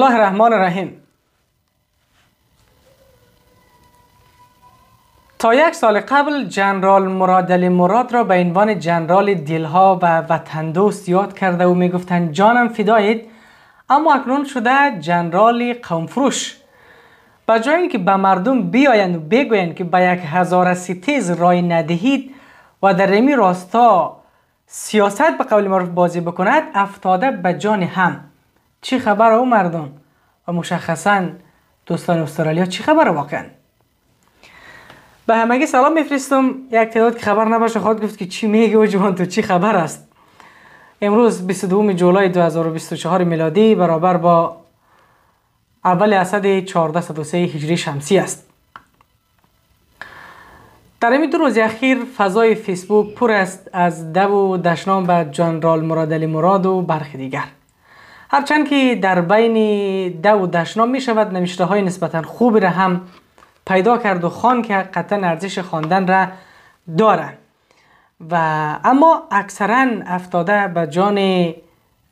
الله رحمان رحیم تا یک سال قبل جنرال مراد مراد را به عنوان جنرال دلها و وطن دوست یاد کرده و میگفتند جانم فدایید اما اکنون شده جنرال قوم فروش به جای اینکه به مردم بیایند و بگویند که به یک هزار ستیز رای ندهید و در امی راستا سیاست به قول معروف بازی بکند افتاده به جان هم چی خبر او مردم و مشخصا دوستان استرالیا چی خبر واقعا به همگی سلام میفرستم یک تعداد که خبر نباشه خود گفت که چی میگه و جوان تو چی خبر است امروز 22 جولای 2024 میلادی برابر با اول اسد 1403 هجری شمسی است در این دو روز اخیر فضای فیسبوک پر است از دو و دشنام به جنرال مراد علی مراد و برخی دیگر هرچند که در بین ده و دشنا می شود های نسبتا خوب را هم پیدا کرد و خان که قطعا ارزش خواندن را دارند و اما اکثرا افتاده به جان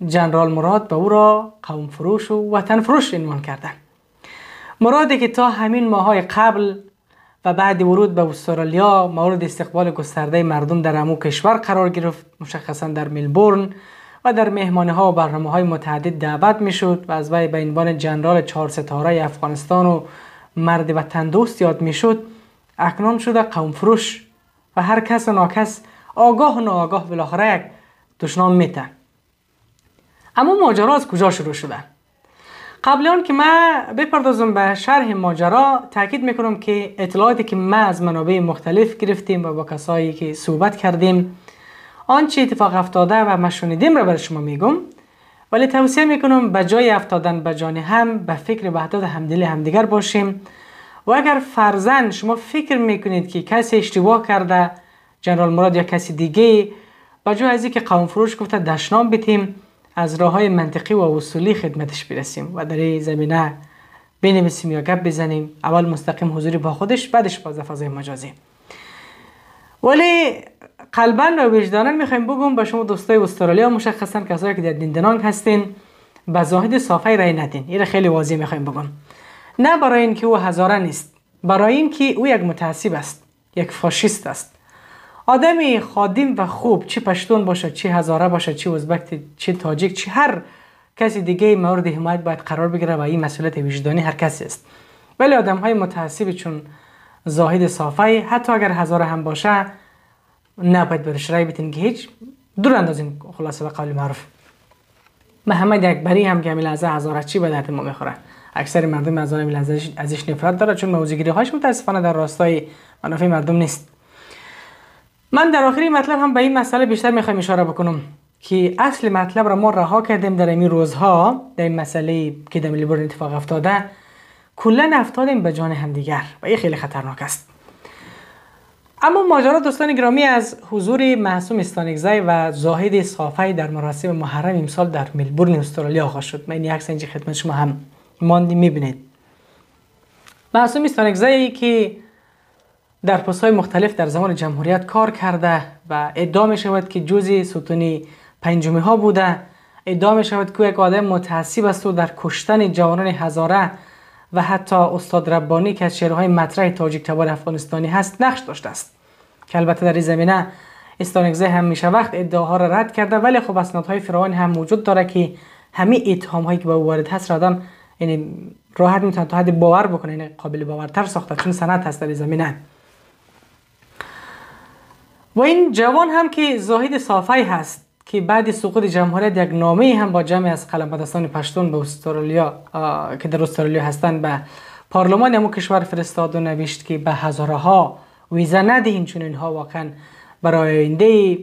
جنرال مراد به او را قوم فروش و وطن فروش عنوان کردند مرادی که تا همین ماهای قبل و بعد ورود به استرالیا مورد استقبال گسترده مردم در امو کشور قرار گرفت مشخصا در ملبورن و در مهمانه ها و برنامه های متعدد دعوت می و از وی به عنوان جنرال چهار ستاره افغانستان و مرد و تندوست یاد می شد اکنون شده قوم فروش و هر کس و ناکس آگاه و آگاه بلاخره یک دشنام میته اما ماجرا از کجا شروع شده قبل آن که من بپردازم به شرح ماجرا تاکید میکنم که اطلاعاتی که من از منابع مختلف گرفتیم و با کسایی که صحبت کردیم آنچه اتفاق افتاده و ما شنیدیم را برای شما میگم ولی توصیه میکنم به جای افتادن به جان هم به فکر وحدت همدلی همدیگر باشیم و اگر فرزن شما فکر میکنید که کسی اشتباه کرده جنرال مراد یا کسی دیگه به جای از که قوم فروش گفته دشنام بتیم از راه های منطقی و اصولی خدمتش برسیم و در این زمینه بنویسیم یا گپ بزنیم اول مستقیم حضوری با خودش بعدش با فضای مجازی ولی قلبا و وجدانا میخوایم بگم به شما دوستای استرالیا مشخصا کسایی که در دیندنانگ هستین به زاهد صافی رای ندین این خیلی واضح میخوایم بگم نه برای اینکه او هزاره نیست برای اینکه او یک متعصب است یک فاشیست است آدمی خادم و خوب چی پشتون باشه چی هزاره باشه چی ازبک چه تاجیک چی هر کسی دیگه مورد حمایت باید قرار بگیره و این مسئولیت وجدانی هر کسی است ولی آدم های متعصب چون زاهد صافی حتی اگر هزار هم باشه نباید برش رای بیتین که هیچ دور اندازین خلاصه به قول معروف محمد اکبری هم که لحظه هزاره چی به درد ما میخوره اکثر مردم از آن ازش, ازش نفرت داره چون موضوعگیری هاش متاسفانه در راستای منافع مردم نیست من در آخری مطلب هم به این مسئله بیشتر میخوام اشاره بکنم که اصل مطلب را ما رها کردیم در این روزها در این مسئله که در اتفاق افتاده کلا افتادیم به جان همدیگر و این خیلی خطرناک است اما ماجرا دوستان گرامی از حضور محسوم استانگزای و زاهد صافی در مراسم محرم امسال در ملبورن استرالیا آغاز شد من این عکس خدمت شما هم ماندی میبینید معصوم استانگزایی که در پست های مختلف در زمان جمهوریت کار کرده و ادعا می شود که جزء ستون پنجمی ها بوده ادعا می شود که یک آدم متعصب است و در کشتن جوانان هزاره و حتی استاد ربانی که از شعرهای مطرح تاجیک تبار افغانستانی هست نقش داشته است که البته در این زمینه استانگزه هم میشه وقت ادعاها را رد کرده ولی خب اسنادهای فراوان هم وجود داره که همه اتهام هایی که به وارد هست آدم یعنی راحت میتونه تا حد باور بکنه یعنی قابل باورتر ساخته چون سند هست در این زمینه و این جوان هم که زاهد صافی هست که بعد سقوط جمهوریت یک نامه هم با جمع از قلمدستان پشتون به استرالیا که در استرالیا هستند به پارلمان امو کشور فرستاد و نوشت که به هزارها ویزه ندهین چون اینها واقعا برای آینده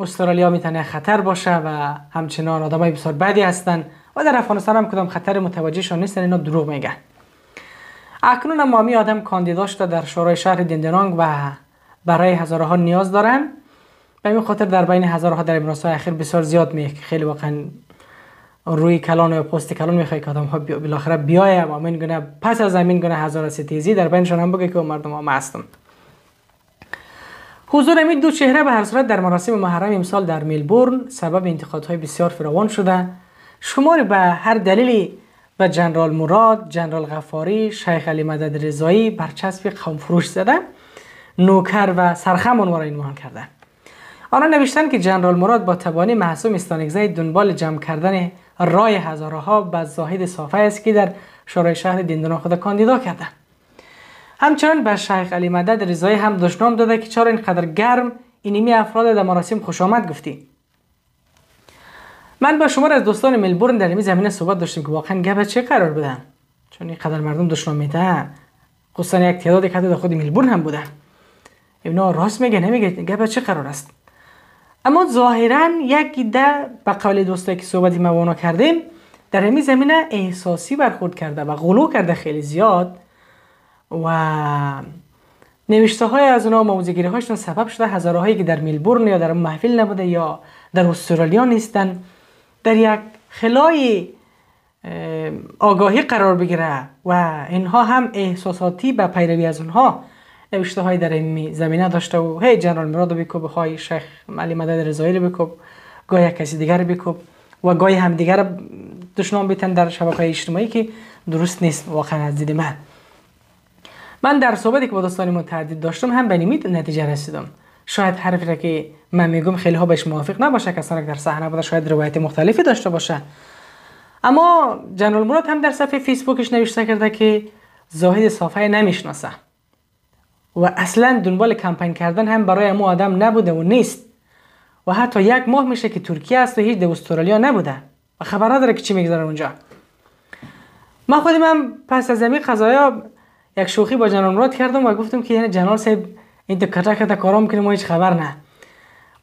استرالیا میتونه خطر باشه و همچنان آدمای بسیار بدی هستند و در افغانستان هم کدام خطر متوجهشان نیستن اینا دروغ میگن اکنون هم آدم کاندیدا شده در شورای شهر دندنانگ و برای هزارها نیاز دارن به این خاطر در بین هزارها در های اخیر بسیار زیاد میه که خیلی واقعا روی کلان و پست کلان میخوای که آدم ها بالاخره بیای و پس از زمین گونه هزار ستیزی در بینشان هم بگه که مردم ها هستند حضور امید دو چهره به هر صورت در مراسم محرم امسال در میلبورن سبب های بسیار فراوان شده شمار به هر دلیلی به جنرال مراد، جنرال غفاری، شیخ علی مدد رضایی برچسب قوم فروش زده نوکر و سرخم عنوان این کردند آنها نوشتند که جنرال مراد با تبانی محسوم زید دنبال جمع کردن رای هزارها به زاهد صافه است که در شورای شهر دیندنا خود کاندیدا کرده. همچنان به شیخ علی مدد رضایی هم دشنام داده که چرا اینقدر گرم اینمی افراد در مراسم خوش آمد گفتی من با شما از دوستان ملبورن در این زمینه صحبت داشتیم که واقعا گپ چه قرار بدن چون اینقدر مردم دشنام میده خصوصا یک تعداد که در خود ملبورن هم بودن اینا راست میگه نمیگه گپ چه قرار است اما ظاهرا یک ده به قول دوستایی که صحبتی موانا کردیم در همین زمینه احساسی برخورد کرده و غلو کرده خیلی زیاد و نوشته های از اونا موزگیری سبب شده هزاره هایی که در میلبورن یا در محفل نبوده یا در استرالیا نیستن در یک خلای آگاهی قرار بگیره و اینها هم احساساتی به پیروی از اونها نوشته های در این زمینه داشته و هی جنرال مراد بکوب های شیخ علی مدد رضایی بکوب گاهی کسی دیگر بکوب و گاهی هم دیگر دشنام بیتن در شبکه اجتماعی که درست نیست واقعا از دید من من در صحبتی که با دوستان متعدد داشتم هم به نتیجه رسیدم شاید حرفی را که من میگم خیلی ها بهش موافق نباشه کسانی که در صحنه بوده شاید روایت مختلفی داشته باشه اما جنرال مراد هم در صفحه فیسبوکش نوشته کرده که زاهد صافه نمیشناسه و اصلا دنبال کمپین کردن هم برای مو آدم نبوده و نیست و حتی یک ماه میشه که ترکیه است و هیچ در استرالیا نبوده و خبر نداره که چی میگذاره اونجا ما خودم هم پس از زمین قضایا یک شوخی با جنرال مراد کردم و گفتم که یعنی جنرال سیب این تو کتا کتا کارا میکنه ما هیچ خبر نه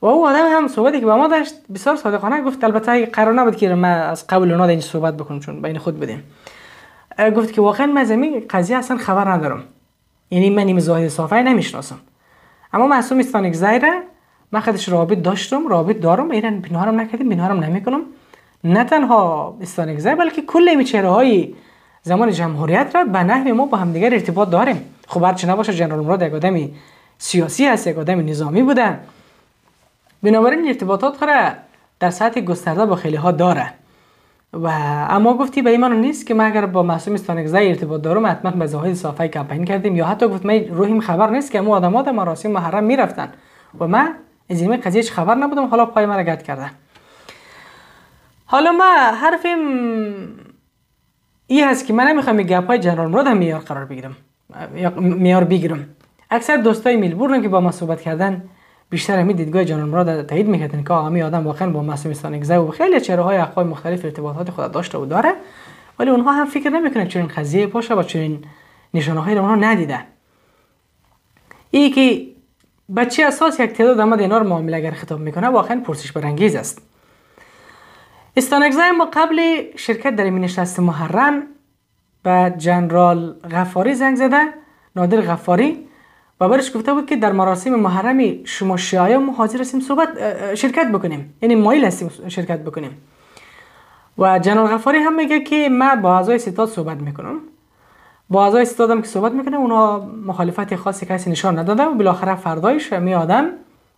و او آدم هم صحبتی که با ما داشت بسیار صادقانه گفت البته قرار نبود که من از قبل اونا این صحبت بکنم چون بین خود بدیم گفت که واقعا من زمین قضیه اصلا خبر ندارم یعنی من این زاهد صافی نمیشناسم اما معصوم استانک فنک زیره من خودش رابط داشتم رابط دارم ایران بینارم نکردیم بینارم نمیکنم نه تنها استانک زای بلکه کل این چهره زمان جمهوریت را به نحو ما با همدیگر ارتباط داریم خب هرچه نباشه جنرال مراد یک آدم سیاسی هست یک آدم نظامی بوده بنابراین ارتباطات خره در سطح گسترده با خیلی ها داره و اما گفتی به ایمان نیست که ما اگر با معصوم استانگزه ارتباط دارم حتما به زاهد صافی کمپین کردیم یا حتی گفت من روحیم خبر نیست که مو آدما در مراسم محرم میرفتن و من از این قضیه خبر نبودم حالا پای من گرد کردن حالا من حرفیم این هست که من نمیخوام گپ های جنرال مراد هم میار قرار بگیرم میار بگیرم اکثر دوستای میلبورن که با ما صحبت کردن بیشتر همین دیدگاه جان را تایید میکردن که آمی آدم واقعا با مسیمیستان اگزه و خیلی چهره اخوای مختلف ارتباطات خود داشته و داره ولی اونها هم فکر نمیکنن چون این قضیه باشه و چون نشانه های اونها ندیده ای که بچه اساس یک تعداد آمد اینا رو معامله اگر خطاب میکنه واقعا پرسش برانگیز است استانگزای ما قبل شرکت در این نشست محرم به جنرال غفاری زنگ زده نادر غفاری و برش گفته بود که در مراسم محرم شما شیعه ما حاضر هستیم صحبت شرکت بکنیم یعنی مایل هستیم شرکت بکنیم و جنرال غفاری هم میگه که من با اعضای ستاد صحبت میکنم با اعضای ستاد هم که صحبت میکنه اونها مخالفت خاصی کسی نشان نداده و بالاخره فردایش می آدم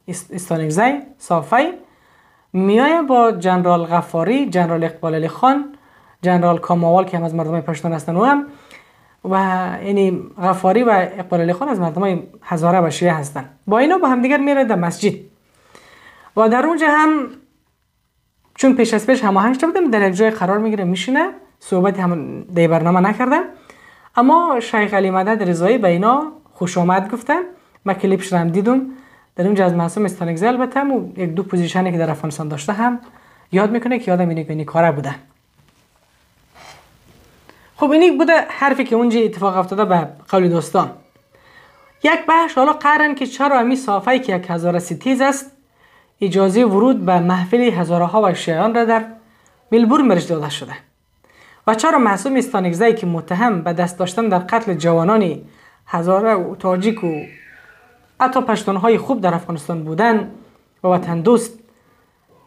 استانگزی صافی میایه با جنرال غفاری جنرال اقبال علی خان جنرال کاماوال که هم از مردم پشتون هستن و هم و یعنی غفاری و اقبال خان از مردم های هزاره و شیعه با اینا با همدیگر میره در مسجد و در اونجا هم چون پیش از پیش همه شده بودیم در یک جای قرار میگیره میشینه صحبت هم دی برنامه نکرده اما شیخ علی مدد رضایی به اینا خوش آمد گفتن ما کلیپش رو هم دیدم در اونجا از معصوم استانگزل البته و یک دو پوزیشنی که در افغانستان داشته هم یاد میکنه که یادم اینه که کاره بودن خب این بوده حرفی که اونجا اتفاق افتاده به قول دوستان یک بحث حالا قرن که چرا همی صافه که یک هزار تیز است اجازه ورود به محفل هزارها و شیعان را در ملبورن مرج داده شده و چرا محسوم استانگزه که متهم به دست داشتن در قتل جوانانی هزاره و تاجیک و حتی پشتونهای خوب در افغانستان بودن و وطن دوست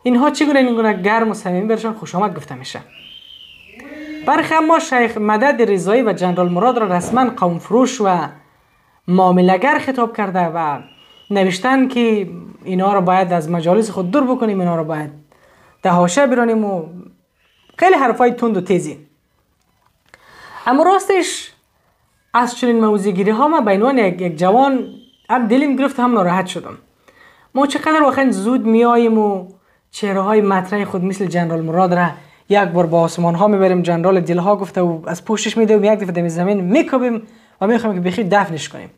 اینها چگونه این گرم و صمیمی برشان خوش آمد گفته میشه برخ ما شیخ مدد رضایی و جنرال مراد را رسما قوم فروش و معاملگر خطاب کرده و نوشتن که اینا را باید از مجالس خود دور بکنیم اینا را باید دهاشه برانیم و خیلی حرفای تند و تیزی اما راستش از چنین موزی گیری ها من بینوان یک جوان هم دلیم گرفت هم ناراحت شدم ما چقدر واقعا زود میاییم و چهره های مطرح خود مثل جنرال مراد را یک بار با آسمان ها میبریم جنرال دل ها گفته و از پشتش میده و یک دفعه دمی زمین میکوبیم و میخوایم که بخیر دفنش کنیم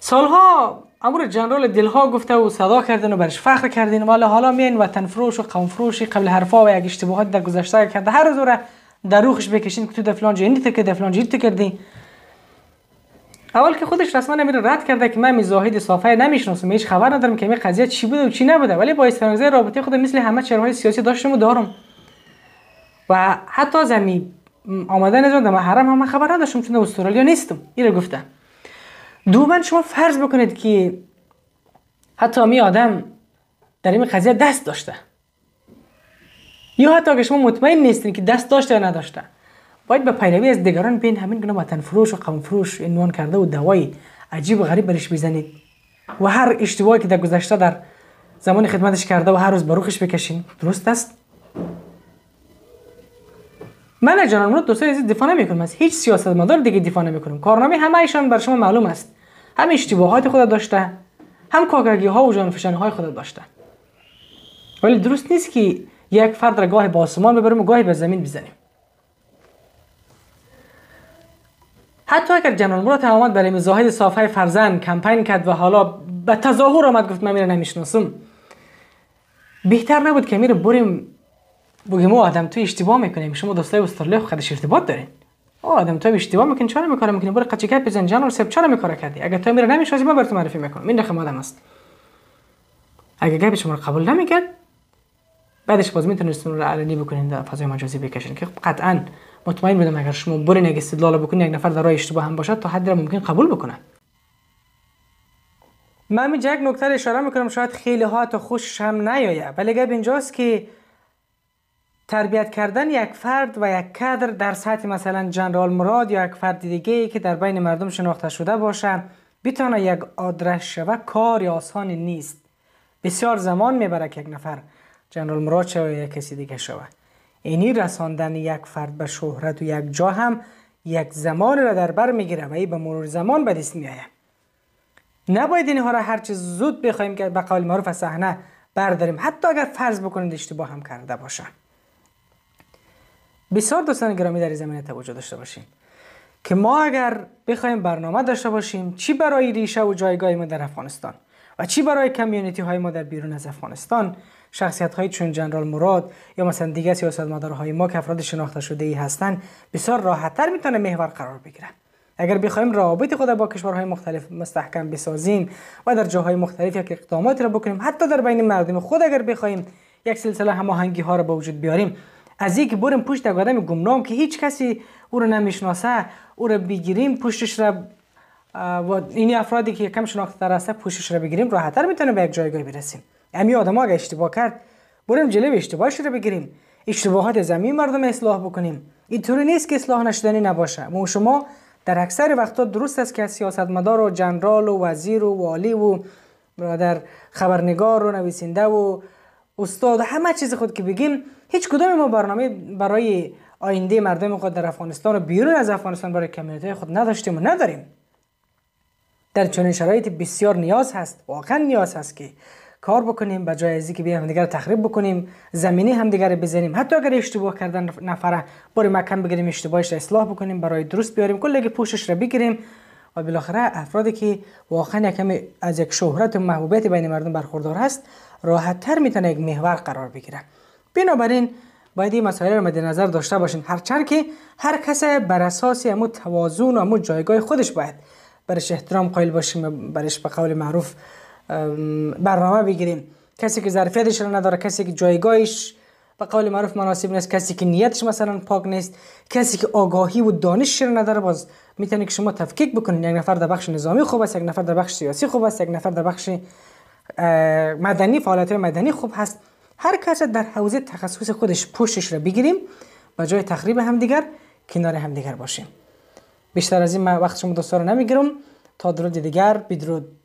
سالها امور جنرال دلها گفته و صدا کردن و برش فخر کردین ولی حالا میان وطن فروش و قوم فروشی قبل حرفا و یک اشتباهات در گذشته کرده هر روز را در روخش بکشین که تو دفلان جا این که دفلان جا کردی اول که خودش رسما نمیره رد کرده که من می زاهد صافه نمیشناسم هیچ خبر ندارم که این قضیه چی بوده و چی نبوده ولی با استرانگزه رابطه خود مثل همه چرمهای سیاسی داشتم و دارم و حتی زمین آمدن از در محرم هم خبر نداشتم چون استرالیا نیستم این رو گفتم من شما فرض بکنید که حتی می آدم در این قضیه دست داشته یا حتی که شما مطمئن نیستین که دست داشته یا نداشته باید به پیروی از دیگران بین همین گونه وطن فروش و قوم فروش عنوان کرده و دوای عجیب و غریب برش بزنید و هر اشتباهی که در گذشته در زمان خدمتش کرده و هر روز بروخش بکشین درست است من از جنرال مراد دوستای عزیز دفاع نمیکنم از هیچ سیاستمدار دیگه دفاع نمیکنم کارنامه همه ایشان بر شما معلوم است هم اشتباهات خود داشته هم کاکرگی ها و جانفشانی های خود داشته ولی درست نیست که یک فرد را گاه به آسمان ببریم و گاهی به زمین بزنیم حتی اگر جنرال مراد هم آمد برای زاهد صافه فرزند کمپین کرد و حالا به تظاهر آمد گفت من میره نمیشناسم بهتر نبود که میره بریم بگیم او آدم تو اشتباه میکنیم شما دوستای استرلیخ خودش ارتباط دارین او آدم تو اشتباه میکنین چرا میکنیم میکنه برو قچکت بزن جنرال سب چرا میکاره کردی اگر تو میره نمیشناسی من برات معرفی میکنم این رقم آدم است اگر گپ شما قبول نمیکرد بعدش باز میتونستون رو علنی بکنین در فضای مجازی بکشین که قطعا مطمئن بودم اگر شما برین یک استدلال بکنید یک نفر در راه اشتباه هم باشد تا حدی ممکن قبول بکنه من اینجا یک نکته اشاره میکنم شاید خیلی ها تا خوشش هم نیایه ولی گپ اینجاست که تربیت کردن یک فرد و یک کادر در سطح مثلا جنرال مراد یا یک فرد دیگه ای که در بین مردم شناخته شده باشه بتونه یک آدرش شوه کاری آسانی نیست بسیار زمان میبره که یک نفر جنرال مراد شوه یا کسی دیگه شوه اینی رساندن یک فرد به شهرت و یک جا هم یک زمان را در بر میگیره و ای به مرور زمان به دست میایه نباید اینها را هر زود بخوایم که به قول معروف از صحنه برداریم حتی اگر فرض بکنید اشتباه هم کرده باشم بسیار دوستان گرامی در زمینه توجه داشته باشیم که ما اگر بخوایم برنامه داشته باشیم چی برای ریشه و جایگاه ما در افغانستان و چی برای کمیونیتی های ما در بیرون از افغانستان شخصیت های چون جنرال مراد یا مثلا دیگه سیاستمدارهای ما که افراد شناخته شده ای هستند بسیار راحتتر میتونه محور قرار بگیرن اگر بخوایم روابط خود با کشورهای مختلف مستحکم بسازیم و در جاهای مختلف یک اقدامات را بکنیم حتی در بین مردم خود اگر بخوایم یک سلسله هماهنگی ها را به وجود بیاریم از یک بریم پشت یک آدم گمنام که هیچ کسی او را نمیشناسه او را بگیریم پشتش را و این افرادی که کم شناخته تر پشتش را بگیریم راحتتر میتونه به یک جایگاه برسیم همی آدم اگر اشتباه کرد بریم جلو اشتباهش رو بگیریم اشتباهات زمین مردم اصلاح بکنیم اینطوری نیست که اصلاح نشدنی نباشه ما شما در اکثر وقتا درست است که سیاستمدار و جنرال و وزیر و والی و برادر خبرنگار و نویسنده و استاد و همه چیز خود که بگیم هیچ کدام ما برنامه برای آینده مردم خود در افغانستان و بیرون از افغانستان برای کمیونیتی خود نداشتیم و نداریم در چنین شرایط بسیار نیاز هست واقعا نیاز هست که کار بکنیم به جای از که بیایم همدیگه رو تخریب بکنیم زمینی همدیگه رو بزنیم حتی اگر اشتباه کردن نفره بریم مکم بگیریم اشتباهش رو اصلاح بکنیم برای درست بیاریم کلگی پوشش را بگیریم و بالاخره افرادی که واقعا یکم از یک شهرت و محبوبیت بین مردم برخوردار هست راحت تر میتونه یک محور قرار بگیره بنابراین باید این مسائل رو مد نظر داشته باشین هرچند که هر کس بر اساس امو توازن و امو جایگاه خودش باید برش احترام قائل باشیم برش به قول معروف برنامه بگیریم کسی که ظرفیتش رو نداره کسی که جایگاهش به قول معروف مناسب نیست کسی که نیتش مثلا پاک نیست کسی که آگاهی و دانشش را نداره باز میتونه که شما تفکیک بکنید یک نفر در بخش نظامی خوب است یک نفر در بخش سیاسی خوب است یک نفر در بخش مدنی فعالیت مدنی خوب هست هر کس در حوزه تخصص خودش پشتش رو بگیریم به جای تخریب همدیگر کنار همدیگر باشیم بیشتر از این من وقت شما دوستا رو نمیگیرم تا درود دیگر بدرود